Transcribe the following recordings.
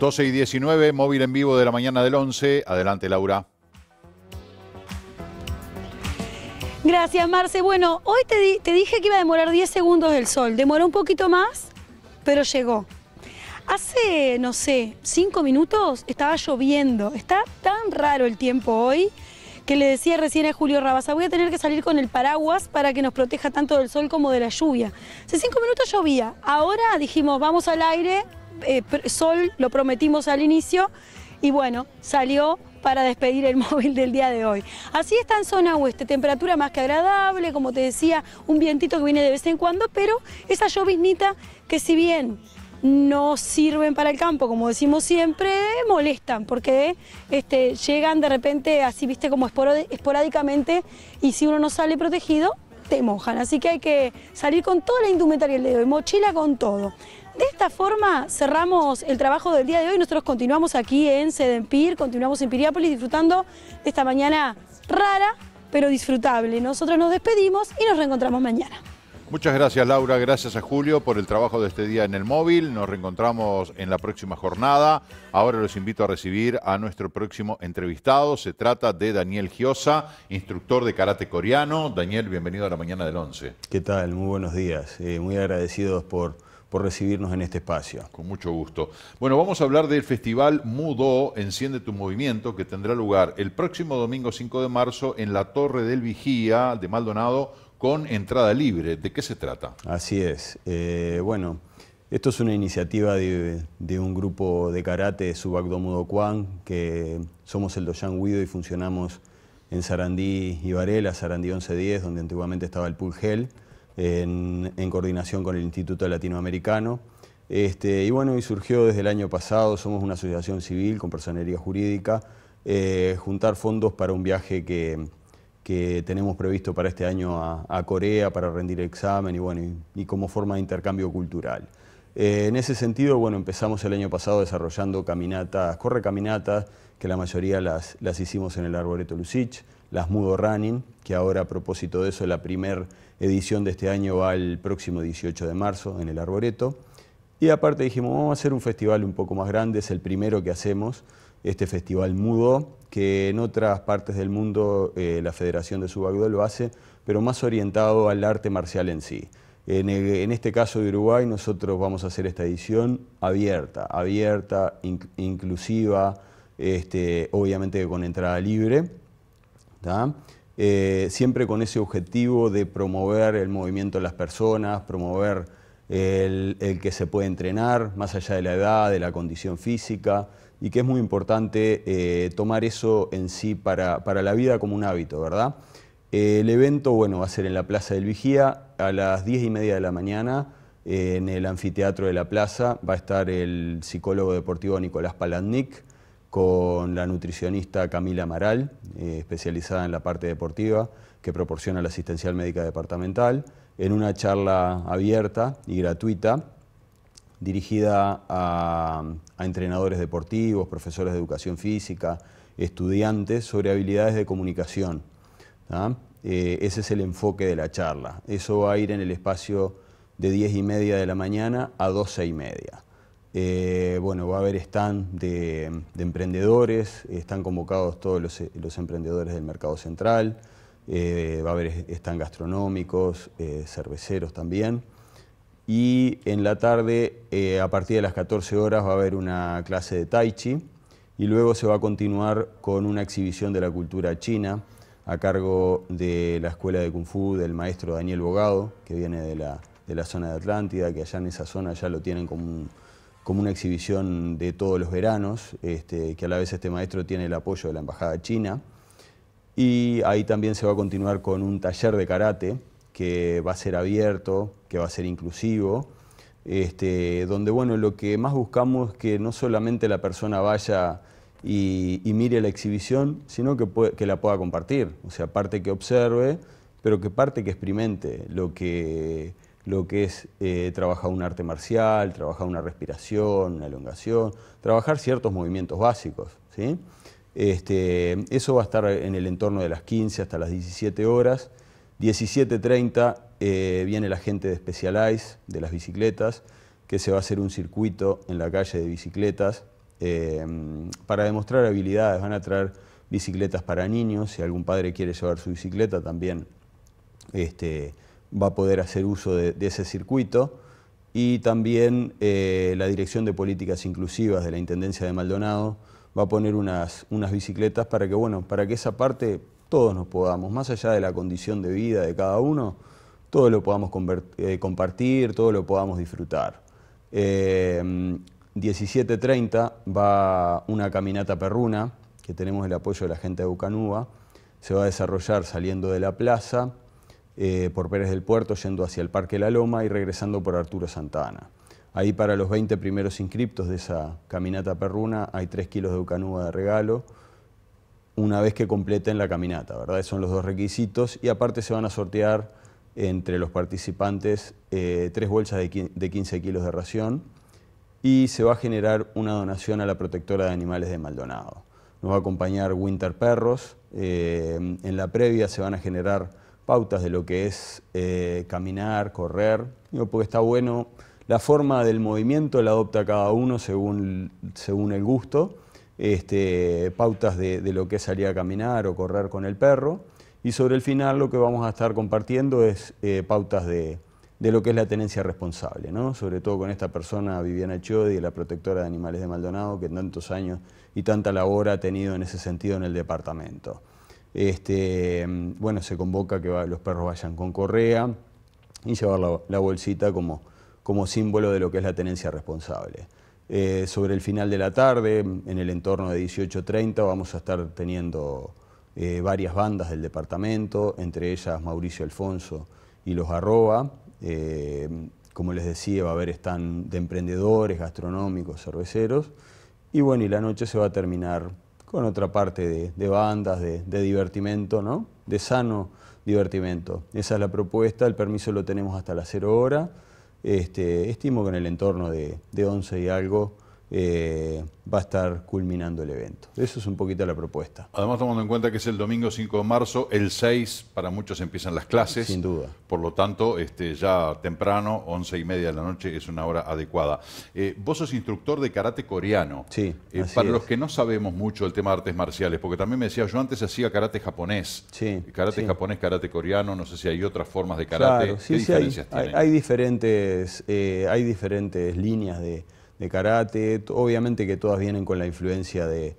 12 y 19, móvil en vivo de la mañana del 11. Adelante, Laura. Gracias, Marce. Bueno, hoy te, dije que iba a demorar 10 segundos el sol. Demoró un poquito más, pero llegó. Hace, no sé, 5 minutos estaba lloviendo. Está tan raro el tiempo hoy que le decía recién a Julio Rabasa, voy a tener que salir con el paraguas para que nos proteja tanto del sol como de la lluvia. Hace 5 minutos llovía, ahora dijimos, vamos al aire, eh, sol, lo prometimos al inicio y bueno, salió para despedir el móvil del día de hoy. Así está en zona oeste, temperatura más que agradable, como te decía, un vientito que viene de vez en cuando, pero esa lloviznita que si bien no sirven para el campo, como decimos siempre, molestan, porque este, llegan de repente así, viste, como esporádicamente, y si uno no sale protegido, te mojan. Así que hay que salir con toda la indumentaria el dedo, hoy... mochila con todo. De esta forma cerramos el trabajo del día de hoy. Nosotros continuamos aquí en Sedempir, continuamos en Piriápolis disfrutando de esta mañana rara, pero disfrutable. Nosotros nos despedimos y nos reencontramos mañana. Muchas gracias Laura, gracias a Julio por el trabajo de este día en el móvil. Nos reencontramos en la próxima jornada. Ahora los invito a recibir a nuestro próximo entrevistado. Se trata de Daniel Giosa, instructor de karate coreano. Daniel, bienvenido a la mañana del 11. ¿Qué tal? Muy buenos días. Eh, muy agradecidos por por recibirnos en este espacio. Con mucho gusto. Bueno, vamos a hablar del festival Mudo Enciende tu Movimiento, que tendrá lugar el próximo domingo 5 de marzo en la Torre del Vigía de Maldonado con entrada libre. ¿De qué se trata? Así es. Eh, bueno, esto es una iniciativa de, un grupo de karate, Subacdo Mudo Kwan, que somos el Doyan Guido y funcionamos en Sarandí y Varela, Sarandí 1110, donde antiguamente estaba el Pulgel en, coordinación con el Instituto Latinoamericano. Este, y bueno, y surgió desde el año pasado, somos una asociación civil con personería jurídica, eh, juntar fondos para un viaje que, tenemos previsto para este año a, Corea para rendir examen y bueno, y como forma de intercambio cultural. Eh, en ese sentido, bueno, empezamos el año pasado desarrollando caminatas, corre caminatas, que la mayoría las, hicimos en el Arboreto Lucich, las Mudo Running, que ahora a propósito de eso, la primera edición de este año va el próximo 18 de marzo en el Arboreto. Y aparte dijimos, vamos a hacer un festival un poco más grande, es el primero que hacemos, este festival mudo, que en otras partes del mundo eh, la Federación de Subagdol lo hace, pero más orientado al arte marcial en sí. Eh, en, este caso de Uruguay nosotros vamos a hacer esta edición abierta, abierta, inclusiva, este, obviamente con entrada libre, eh, siempre con ese objetivo de promover el movimiento de las personas, promover el, que se puede entrenar, más allá de la edad, de la condición física, y que es muy importante eh, tomar eso en sí para, para la vida como un hábito, ¿verdad? Eh, el evento, bueno, va a ser en la Plaza del Vigía a las 10 y media de la mañana eh, en el anfiteatro de la plaza. Va a estar el psicólogo deportivo Nicolás Palandnik con la nutricionista Camila Amaral, eh, especializada en la parte deportiva, que proporciona la asistencial médica departamental, en una charla abierta y gratuita dirigida a entrenadores deportivos, profesores de educación física, estudiantes sobre habilidades de comunicación ¿Ah? Eh, ese es el enfoque de la charla. Eso va a ir en el espacio de 10 y media de la mañana a 12 y media. Eh, bueno, va a haber stand de, emprendedores, están convocados todos los, emprendedores del mercado central, eh, va a haber stand gastronómicos, cerveceros también. Y en la tarde, a partir de las 14 horas, va a haber una clase de Tai Chi y luego se va a continuar con una exhibición de la cultura china a cargo de la Escuela de Kung Fu del maestro Daniel Bogado, que viene de la, zona de Atlántida, que allá en esa zona ya lo tienen como, como una exhibición de todos los veranos, este, que a la vez este maestro tiene el apoyo de la Embajada China. Y ahí también se va a continuar con un taller de karate que va a ser abierto, que va a ser inclusivo, este, donde bueno, lo que más buscamos es que no solamente la persona vaya y, mire la exhibición, sino que, la pueda compartir. O sea, parte que observe, pero que parte que experimente lo que, lo que es eh, trabajar un arte marcial, trabajar una respiración, una elongación, trabajar ciertos movimientos básicos. ¿sí? Este, eso va a estar en el entorno de las 15 hasta las 17 horas. 17.30 eh, viene la gente de Specialized, de las bicicletas, que se va a hacer un circuito en la calle de bicicletas Em, para demostrar habilidades. Van a traer bicicletas para niños, si algún padre quiere llevar su bicicleta también este, va a poder hacer uso de, ese circuito. Y también eh, la Dirección de Políticas Inclusivas de la Intendencia de Maldonado va a poner unas, unas bicicletas para que, bueno, para que esa parte todos nos podamos, más allá de la condición de vida de cada uno, todo lo podamos eh, compartir, todo lo podamos disfrutar. Em, 17.30 va una caminata perruna, que tenemos el apoyo de la gente de Bucanúa. Se va a desarrollar saliendo de la plaza, eh, por Pérez del Puerto, yendo hacia el Parque La Loma y regresando por Arturo Santana. Ahí para los 20 primeros inscriptos de esa caminata perruna hay 3 kilos de Bucanúa de regalo, una vez que completen la caminata, ¿verdad? Son los dos requisitos y aparte se van a sortear entre los participantes 3 eh, tres bolsas de, de 15 kilos de ración y se va a generar una donación a la protectora de animales de Maldonado. Nos va a acompañar Winter Perros. Eh, en la previa se van a generar pautas de lo que es eh, caminar, correr, porque está bueno. La forma del movimiento la adopta cada uno según, según el gusto. Este, pautas de, lo que es salir a caminar o correr con el perro. Y sobre el final lo que vamos a estar compartiendo es eh, pautas de, de lo que es la tenencia responsable, ¿no? sobre todo con esta persona, Viviana Chiodi, la protectora de animales de Maldonado, que tantos años y tanta labor ha tenido en ese sentido en el departamento. Este, bueno, se convoca que los perros vayan con correa y llevar la, bolsita como, símbolo de lo que es la tenencia responsable. Eh, sobre el final de la tarde, en el entorno de 18.30, vamos a estar teniendo eh, varias bandas del departamento, entre ellas Mauricio Alfonso y los Arroba, eh, como les decía, va a haber stand de emprendedores, gastronómicos, cerveceros. Y bueno, y la noche se va a terminar con otra parte de, bandas, de, divertimento, ¿no? De sano divertimento. Esa es la propuesta, el permiso lo tenemos hasta las 0 hora. Este, estimo que en el entorno de, de 11 y algo eh, va a estar culminando el evento. Eso es un poquito la propuesta. Además, tomando en cuenta que es el domingo 5 de marzo, el 6 para muchos empiezan las clases. Sin duda. Por lo tanto, este, ya temprano, 11 y media de la noche, es una hora adecuada. Eh, vos sos instructor de karate coreano. Sí. Eh, para los que no sabemos mucho el tema de artes marciales, porque también me decía, yo antes hacía karate japonés. Sí. Karate japonés, karate coreano, no sé si hay otras formas de karate. Claro, sí, hay diferentes, hay diferentes líneas de de karate, obviamente que todas vienen con la influencia de,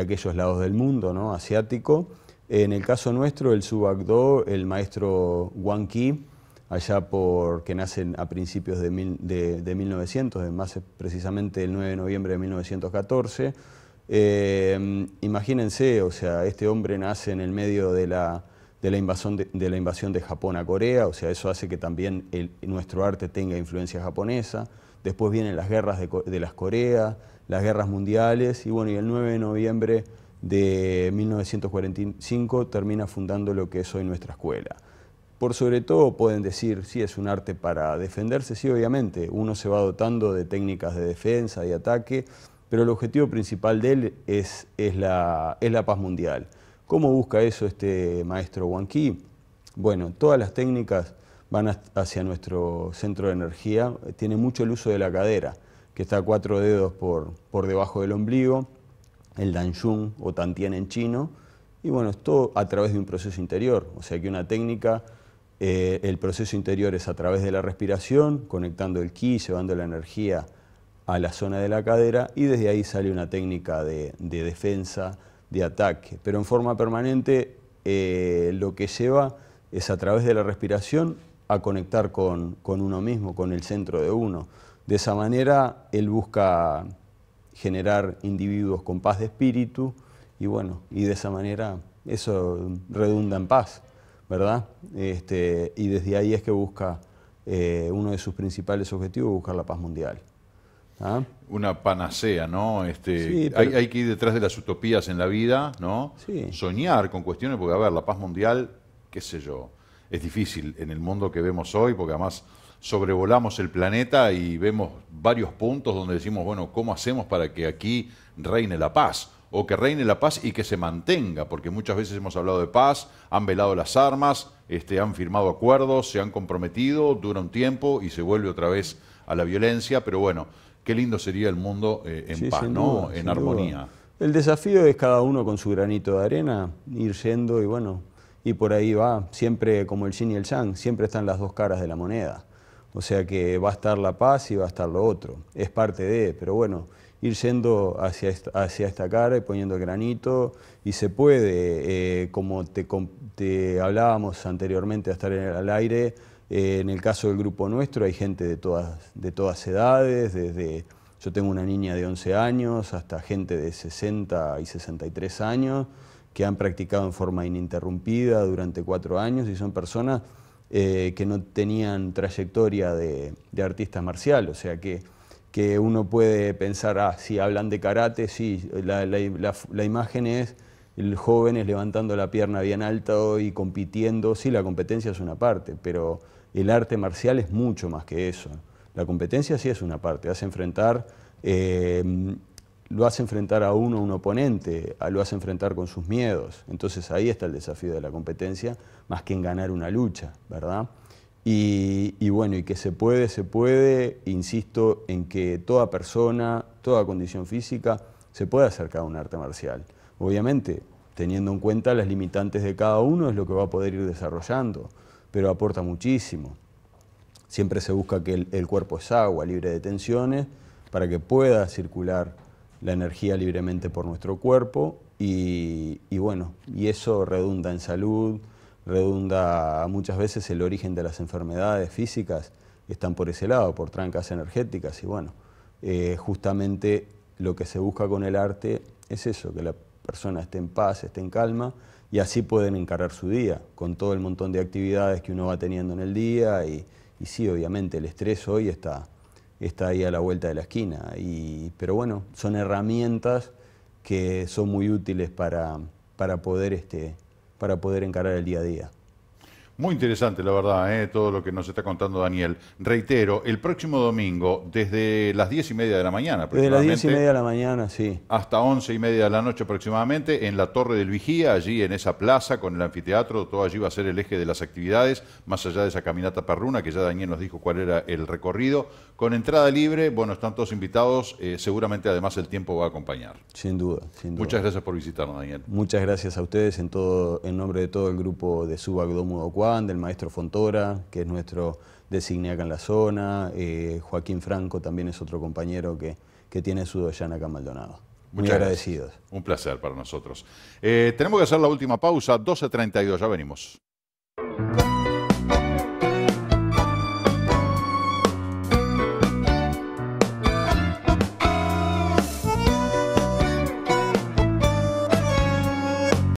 aquellos lados del mundo, ¿no? asiático. En el caso nuestro, el Subakdo, el maestro Wang Ki, allá por que nacen a principios de, de, 1900, más precisamente el 9 de noviembre de 1914. Em, imagínense, o sea, este hombre nace en el medio de la, de la, invasión de, Japón a Corea, o sea, eso hace que también nuestro arte tenga influencia japonesa. Después vienen las guerras de, las Coreas, las guerras mundiales y bueno, y el 9 de noviembre de 1945 termina fundando lo que es hoy nuestra escuela. Por sobre todo pueden decir, sí, es un arte para defenderse, sí, obviamente, uno se va dotando de técnicas de defensa y ataque, pero el objetivo principal de él es, es, la, la paz mundial. ¿Cómo busca eso este maestro Qi? Bueno, todas las técnicas van hacia nuestro centro de energía. Tiene mucho el uso de la cadera, que está cuatro dedos por, por debajo del ombligo, el danjung o tantian en chino, y bueno, es todo a través de un proceso interior, o sea que una técnica, eh, el proceso interior es a través de la respiración, conectando el ki, llevando la energía a la zona de la cadera, y desde ahí sale una técnica de, defensa, de ataque, pero en forma permanente eh, lo que lleva es a través de la respiración a conectar con, con uno mismo, con el centro de uno. De esa manera, él busca generar individuos con paz de espíritu y bueno, y de esa manera eso redunda en paz, ¿verdad? Este, y desde ahí es que busca eh, uno de sus principales objetivos, buscar la paz mundial. ¿ah? Una panacea, ¿no? Este, hay, hay, que ir detrás de las utopías en la vida, ¿no? Soñar con cuestiones, porque a ver, la paz mundial, qué sé yo, es difícil en el mundo que vemos hoy, porque además sobrevolamos el planeta y vemos varios puntos donde decimos, bueno, ¿cómo hacemos para que aquí reine la paz? O que reine la paz y que se mantenga, porque muchas veces hemos hablado de paz, han velado las armas, este, han firmado acuerdos, se han comprometido, dura un tiempo y se vuelve otra vez a la violencia, pero bueno, qué lindo sería el mundo eh, en paz, ¿no? en armonía. El desafío es cada uno con su granito de arena, ir yendo y bueno, y por ahí va, siempre como el yin y el yang, siempre están las dos caras de la moneda. O sea que va a estar la paz y va a estar lo otro. Es parte de, pero bueno, ir yendo hacia esta, hacia esta cara y poniendo granito, y se puede, eh, como te, hablábamos anteriormente a estar en el, al aire, eh, en el caso del grupo nuestro hay gente de todas, de todas edades, desde yo tengo una niña de 11 años hasta gente de 60 y 63 años, que han practicado en forma ininterrumpida durante cuatro años y son personas eh, que no tenían trayectoria de, artista marcial, o sea que, uno puede pensar, ah, si hablan de karate, sí, la, imagen es el jóvenes levantando la pierna bien alta y compitiendo, sí, la competencia es una parte, pero el arte marcial es mucho más que eso. La competencia sí es una parte, hace enfrentar eh, lo hace enfrentar a uno, a un oponente, lo hace enfrentar con sus miedos. Entonces ahí está el desafío de la competencia, más que en ganar una lucha, ¿verdad? Y, bueno, y que se puede, se puede, insisto en que toda persona, toda condición física, se puede acercar a un arte marcial. Obviamente, teniendo en cuenta las limitantes de cada uno, es lo que va a poder ir desarrollando, pero aporta muchísimo. Siempre se busca que el cuerpo es agua, libre de tensiones, para que pueda circular la energía libremente por nuestro cuerpo y, bueno, y eso redunda en salud, redunda muchas veces el origen de las enfermedades físicas, están por ese lado, por trancas energéticas y bueno, eh, justamente lo que se busca con el arte es eso, que la persona esté en paz, esté en calma y así pueden encarar su día, con todo el montón de actividades que uno va teniendo en el día y, y sí, obviamente el estrés hoy está está ahí a la vuelta de la esquina. Y, pero bueno, son herramientas que son muy útiles para, para, poder, este, para poder encarar el día a día. Muy interesante, la verdad, ¿eh? todo lo que nos está contando Daniel. Reitero, el próximo domingo, desde las 10 y media de la mañana Desde las 10 y media de la mañana, sí. Hasta 11 y media de la noche aproximadamente, en la Torre del Vigía, allí en esa plaza, con el anfiteatro, todo allí va a ser el eje de las actividades, más allá de esa caminata perruna, que ya Daniel nos dijo cuál era el recorrido. Con entrada libre, bueno, están todos invitados, eh, seguramente además el tiempo va a acompañar. Sin duda, sin duda. Muchas gracias por visitarnos, Daniel. Muchas gracias a ustedes en, todo, en nombre de todo el grupo de Subagdomo 4 del maestro Fontora, que es nuestro designe acá en la zona, eh, Joaquín Franco también es otro compañero que, tiene su doyana acá en Maldonado. Muy Muchas agradecidos. Gracias. Un placer para nosotros. Eh, tenemos que hacer la última pausa, 12.32, ya venimos.